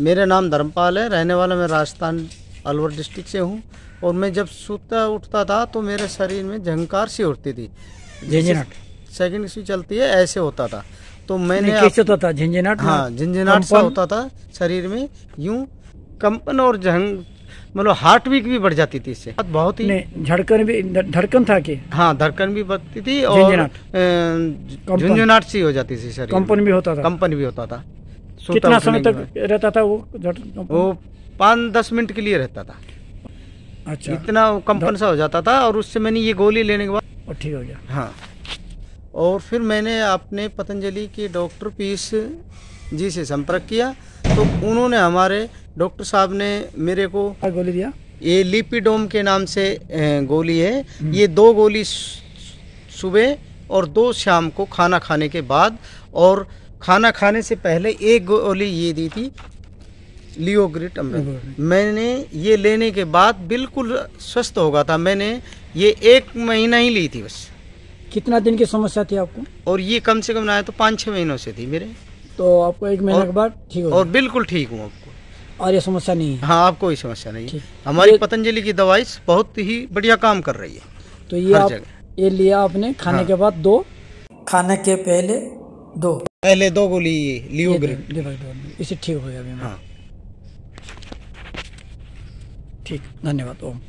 मेरा नाम धर्मपाल है रहने वाला मैं राजस्थान अलवर डिस्ट्रिक्ट से हूँ और मैं जब सोता उठता था तो मेरे शरीर में झंकार सी उठती थी झंझनाट सेकंड सी चलती है ऐसे होता था तो मैंने कैसे होता था झंझनाट हाँ झंझनाट सा होता था शरीर में यूं कंपन और झंग मतलब हार्ट बीट भी बढ़ जाती थी इससे बहुत ही झड़कन भी धड़कन था कि हाँ धड़कन भी बढ़ती थी और झुंझुनाट सी हो जाती थी शरीर कंपन भी होता था कंपन भी होता था कितना समय तक रहता था वो वो पाँच दस मिनट के लिए रहता था अच्छा इतना कंपन सा हो जाता था और उससे मैंने ये गोली लेने के बाद ठीक हो गया हाँ और फिर मैंने अपने पतंजलि के डॉक्टर पीस जी से संपर्क किया तो उन्होंने हमारे डॉक्टर साहब ने मेरे को गोली दिया ये लिपिडोम के नाम से गोली है हम्म। ये दो गोली सुबह और दो शाम को खाना खाने के बाद और खाना खाने से पहले एक गोली ये दी थी लियोग्रिट अमृत मैंने ये लेने के बाद बिल्कुल स्वस्थ हो गया था मैंने ये एक महीना ही ली थी बस कितना दिन की समस्या थी आपको और ये कम से कम आया तो पाँच छः महीनों से थी मेरे तो आपको एक महीने के बाद ठीक और बिल्कुल ठीक हूँ आपको और ये समस्या नहीं है हाँ आपको कोई समस्या नहीं है हमारी पतंजलि की दवाई बहुत ही बढ़िया काम कर रही है तो ये आप, ये लिया आपने खाने हाँ। के बाद दो खाने के पहले दो पहले दो गोली लियोग्रिन इसे ठीक हो गया बीमार हाँ ठीक धन्यवाद ओम